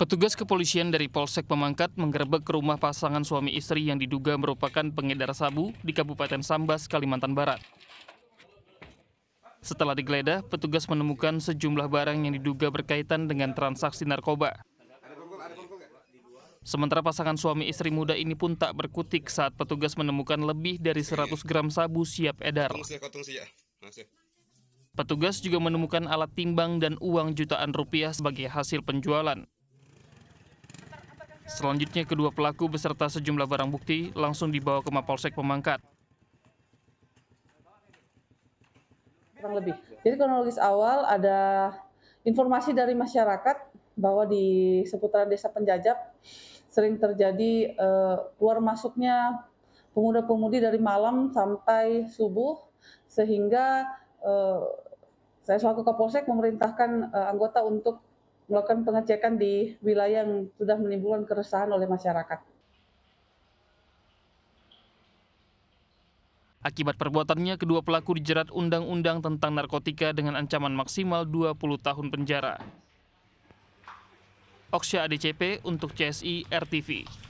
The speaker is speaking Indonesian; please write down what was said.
Petugas kepolisian dari Polsek Pemangkat menggerebek ke rumah pasangan suami istri yang diduga merupakan pengedar sabu di Kabupaten Sambas, Kalimantan Barat. Setelah digeledah, petugas menemukan sejumlah barang yang diduga berkaitan dengan transaksi narkoba. Sementara pasangan suami istri muda ini pun tak berkutik saat petugas menemukan lebih dari 100 gram sabu siap edar. Ya. Petugas juga menemukan alat timbang dan uang jutaan rupiah sebagai hasil penjualan. Selanjutnya kedua pelaku beserta sejumlah barang bukti langsung dibawa ke Mapolsek Pemangkat. Kurang lebih. Jadi kronologis awal ada informasi dari masyarakat bahwa di seputaran desa Penjajab sering terjadi eh, keluar masuknya pemuda-pemudi dari malam sampai subuh sehingga Eh, saya selaku Kapolsek memerintahkan eh, anggota untuk melakukan pengecekan di wilayah yang sudah menimbulkan keresahan oleh masyarakat. Akibat perbuatannya, kedua pelaku dijerat undang-undang tentang narkotika dengan ancaman maksimal 20 tahun penjara. Oksya ADCP untuk CSI RTV.